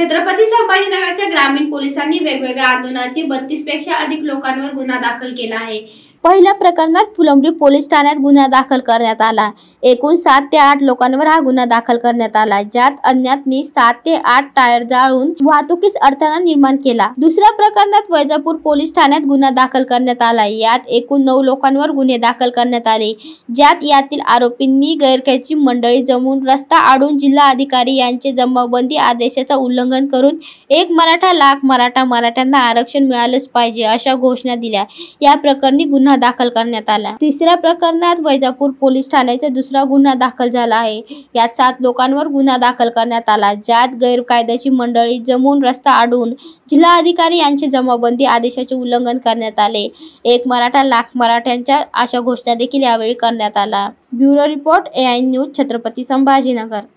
छत्रपती संभाजीनगरच्या ग्रामीण पोलिसांनी वेगवेगळ्या आंदोलनातील बत्तीस पेक्षा अधिक लोकांवर गुन्हा दाखल केला आहे पहिल्या प्रकरणात फुलंब्री पोलीस ठाण्यात गुन्हा दाखल करण्यात आला एकूण सात ते आठ लोकांवर हा गुन्हा दाखल करण्यात आला ज्यात अज्ञातनी सात ते आठ टायर जाळून वाहतुकीस अडथळा निर्माण केला दुसऱ्या प्रकरणात वैजापूर पोलीस ठाण्यात गुन्हा दाखल करण्यात आला यात एकूण नऊ लोकांवर गुन्हे दाखल करण्यात आले ज्यात यातील आरोपींनी गैरक्याची मंडळी जमून रस्ता आडून जिल्हा अधिकारी यांचे जमावबंदी आदेशाचा उल्लंघन करून एक मराठा लाख मराठा मराठ्यांना आरक्षण मिळालंच पाहिजे अशा घोषणा दिल्या या प्रकरणी गुन्हा गुन्हा दाखल करण्यात आला तिसऱ्या प्रकरणात वैजापूर पोलीस ठाण्याचा दुसरा गुन्हा दाखल झाला आहे यात सात लोकांवर गुन्हा दाखल करण्यात आला ज्यात गैरकायद्याची मंडळी जमून रस्ता अडवून जिल्हा अधिकारी यांचे जमाबंदी आदेशाचे उल्लंघन करण्यात आले एक मराठा लाख मराठ्यांच्या अशा घोषणा देखील यावेळी करण्यात आला bureau report A I news Chhatrapati Sambhajinagar